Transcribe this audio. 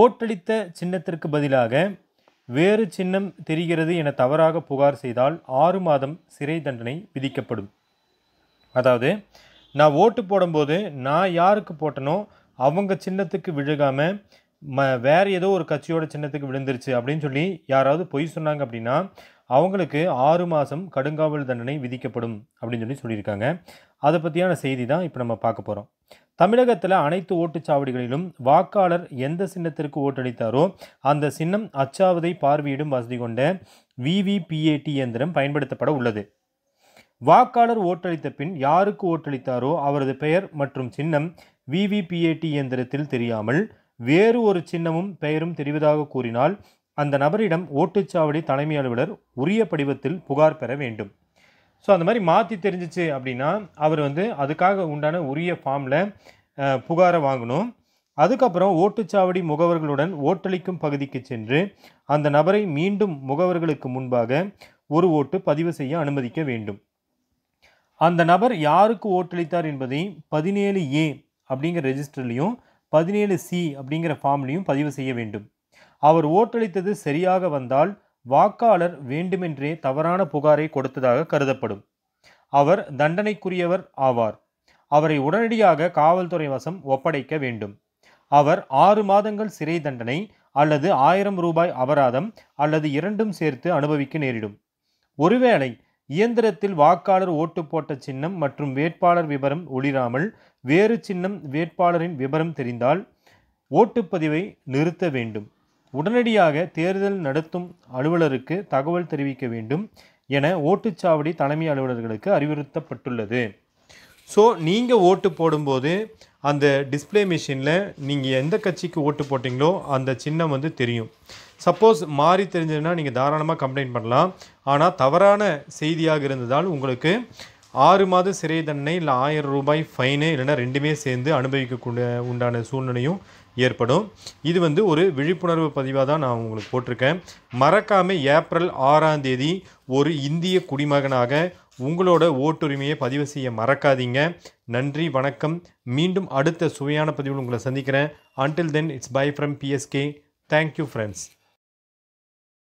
ஓட்டளித்த சின்னத்திற்கு பதிலாக வேறு சின்னம் தெரிகிறது என தவறாக புகார் செய்தால் ஆறு மாதம் சிறை தண்டனை விதிக்கப்படும் அதாவது நான் ஓட்டு போடும்போது நான் யாருக்கு போட்டனோ அவங்க சின்னத்துக்கு விழுகாமல் ம வேறு ஏதோ ஒரு கட்சியோட சின்னத்துக்கு விழுந்துருச்சு அப்படின்னு சொல்லி யாராவது பொய் சொன்னாங்க அப்படின்னா அவங்களுக்கு ஆறு மாதம் கடுங்காவல் தண்டனை விதிக்கப்படும் அப்படின்னு சொல்லி சொல்லியிருக்காங்க அதை பற்றியான செய்தி தான் இப்போ நம்ம பார்க்க போகிறோம் தமிழகத்தில் அனைத்து ஓட்டுச்சாவடிகளிலும் வாக்காளர் எந்த சின்னத்திற்கு ஓட்டளித்தாரோ அந்த சின்னம் அச்சாவதை பார்வையிடும் வசதி கொண்ட விவிபிஏடி இயந்திரம் பயன்படுத்தப்பட உள்ளது வாக்காளர் ஓட்டளித்த பின் யாருக்கு ஓட்டளித்தாரோ அவரது பெயர் மற்றும் சின்னம் விவிபிஏடி இயந்திரத்தில் தெரியாமல் வேறு ஒரு சின்னமும் பெயரும் தெரிவதாக கூறினால் அந்த நபரிடம் ஓட்டுச்சாவடி தலைமை அலுவலர் உரிய படிவத்தில் புகார் பெற வேண்டும் ஸோ அந்த மாதிரி மாற்றி தெரிஞ்சிச்சு அப்படின்னா அவர் வந்து அதுக்காக உண்டான உரிய ஃபார்மில் புகாரை வாங்கணும் அதுக்கப்புறம் ஓட்டுச்சாவடி முகவர்களுடன் ஓட்டளிக்கும் பகுதிக்கு சென்று அந்த நபரை மீண்டும் முகவர்களுக்கு முன்பாக ஒரு ஓட்டு பதிவு செய்ய அனுமதிக்க வேண்டும் அந்த நபர் யாருக்கு ஓட்டளித்தார் என்பதை பதினேழு ஏ அப்படிங்கிற ரெஜிஸ்டர்லையும் பதினேழு சி அப்படிங்கிற ஃபார்ம்லையும் பதிவு செய்ய வேண்டும் அவர் ஓட்டளித்தது சரியாக வந்தால் வாக்காளர் வேண்டுமென்றே தவறான புகாரை கொடுத்ததாக கருதப்படும் அவர் தண்டனைக்குரியவர் ஆவார் அவரை உடனடியாக காவல்துறை வசம் ஒப்படைக்க வேண்டும் அவர் ஆறு மாதங்கள் சிறை தண்டனை அல்லது ஆயிரம் ரூபாய் அபராதம் அல்லது இரண்டும் சேர்த்து அனுபவிக்க நேரிடும் ஒருவேளை இயந்திரத்தில் வாக்காளர் ஓட்டு போட்ட சின்னம் மற்றும் வேட்பாளர் விவரம் ஒளிராமல் வேறு சின்னம் வேட்பாளரின் விவரம் தெரிந்தால் ஓட்டுப்பதிவை நிறுத்த வேண்டும் உடனடியாக தேர்தல் நடத்தும் அலுவலருக்கு தகவல் தெரிவிக்க வேண்டும் என ஓட்டுச்சாவடி தலைமை அலுவலர்களுக்கு அறிவுறுத்தப்பட்டுள்ளது ஸோ நீங்கள் ஓட்டு போடும்போது அந்த டிஸ்பிளே மிஷினில் நீங்கள் எந்த கட்சிக்கு ஓட்டு போட்டிங்களோ அந்த சின்னம் வந்து தெரியும் சப்போஸ் மாறி தெரிஞ்சதுன்னா நீங்கள் தாராளமாக கம்ப்ளைண்ட் பண்ணலாம் ஆனால் தவறான செய்தியாக இருந்ததால் உங்களுக்கு ஆறு மாத சிறை தண்டனை இல்லை ஆயிரம் ரூபாய் ஃபைனு இல்லைன்னா ரெண்டுமே சேர்ந்து அனுபவிக்கக்கூடிய உண்டான சூழ்நிலையும் ஏற்படும் இது வந்து ஒரு விழிப்புணர்வு பதிவாக தான் நான் உங்களுக்கு போட்டிருக்கேன் மறக்காமல் ஏப்ரல் ஆறாம் தேதி ஒரு இந்திய குடிமகனாக உங்களோட ஓட்டுரிமையை பதிவு செய்ய மறக்காதீங்க நன்றி வணக்கம் மீண்டும் அடுத்த சுவையான பதிவில் உங்களை சந்திக்கிறேன் until then it's bye from BSK thank you friends